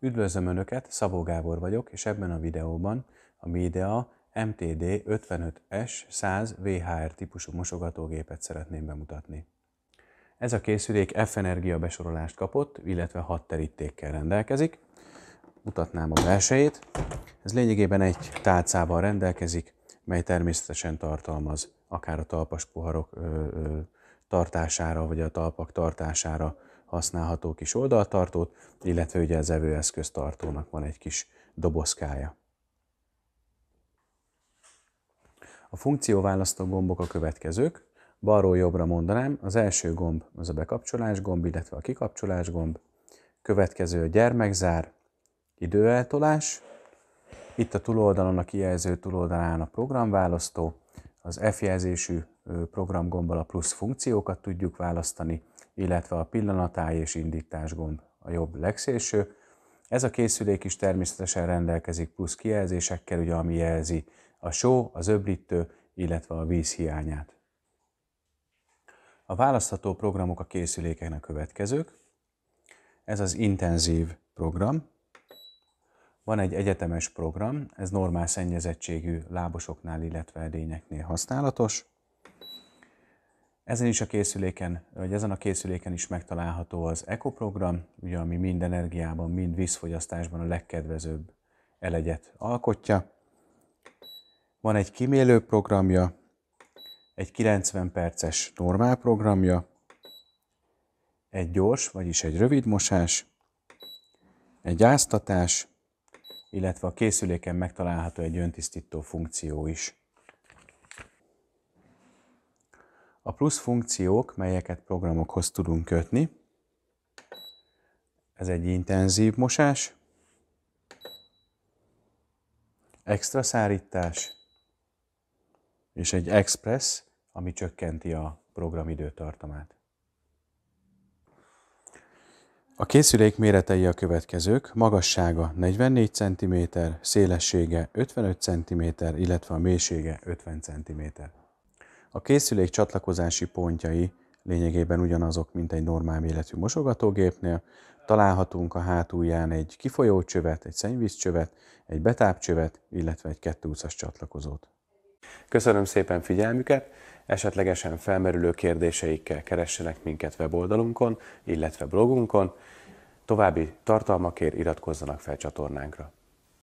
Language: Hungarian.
Üdvözlöm Önöket, Szabó Gábor vagyok, és ebben a videóban a Midea MTD 55S100 VHR típusú mosogatógépet szeretném bemutatni. Ez a készülék F energia besorolást kapott, illetve 6 terítékkel rendelkezik. Mutatnám a belsejét. Ez lényegében egy tálcával rendelkezik, mely természetesen tartalmaz akár a talpas poharok ö, ö, tartására, vagy a talpak tartására használható kis oldaltartót, illetve ugye az evőeszköztartónak van egy kis dobozkája. A funkcióválasztó gombok a következők. Balról jobbra mondanám, az első gomb az a bekapcsolás gomb, illetve a kikapcsolás gomb. Következő a gyermekzár, időeltolás. Itt a túloldalon a kijelző túloldalán a programválasztó, az F jelzésű programgombbal a plusz funkciókat tudjuk választani, illetve a pillanatáj és indítás gomb a jobb legszélső. Ez a készülék is természetesen rendelkezik plusz kijelzésekkel, ugye, ami jelzi a só, az öblítő, illetve a víz hiányát. A választható programok a készülékeknek következők. Ez az intenzív program, van egy egyetemes program, ez normál szennyezettségű lábosoknál, illetve edényeknél használatos. Ezen is a készüléken, vagy ezen a készüléken is megtalálható az ECO program, ugye, ami mind energiában, mind vízfogyasztásban a legkedvezőbb elegyet alkotja. Van egy kimélő programja, egy 90 perces normál programja, egy gyors, vagyis egy rövid mosás, egy áztatás, illetve a készüléken megtalálható egy öntisztító funkció is. A plusz funkciók, melyeket programokhoz tudunk kötni, ez egy intenzív mosás, extra szárítás és egy express, ami csökkenti a program időtartamát. A készülék méretei a következők, magassága 44 cm, szélessége 55 cm, illetve a mélysége 50 cm. A készülék csatlakozási pontjai lényegében ugyanazok, mint egy normál méretű mosogatógépnél. Találhatunk a hátulján egy kifolyó csövet, egy szennyvízcsövet, egy betápcsövet, illetve egy kettőúcas csatlakozót. Köszönöm szépen figyelmüket, Esetlegesen felmerülő kérdéseikkel keressenek minket weboldalunkon, illetve blogunkon. További tartalmakért iratkozzanak fel csatornánkra.